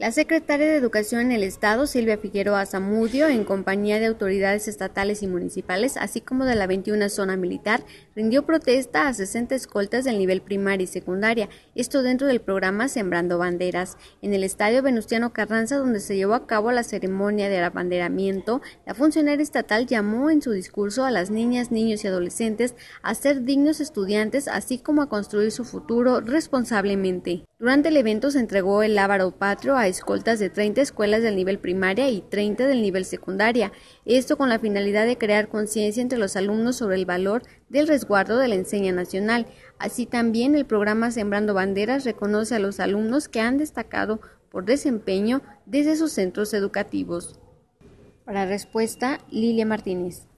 La secretaria de Educación en el Estado, Silvia Figueroa Zamudio, en compañía de autoridades estatales y municipales, así como de la 21 zona militar, rindió protesta a 60 escoltas del nivel primaria y secundaria, esto dentro del programa Sembrando Banderas, en el Estadio Venustiano Carranza, donde se llevó a cabo la ceremonia de abanderamiento. La funcionaria estatal llamó en su discurso a las niñas, niños y adolescentes a ser dignos estudiantes, así como a construir su futuro responsablemente. Durante el evento se entregó el Lábaro Patrio a escoltas de 30 escuelas del nivel primaria y 30 del nivel secundaria, esto con la finalidad de crear conciencia entre los alumnos sobre el valor del resguardo de la enseña nacional. Así también el programa Sembrando Banderas reconoce a los alumnos que han destacado por desempeño desde sus centros educativos. Para respuesta, Lilia Martínez.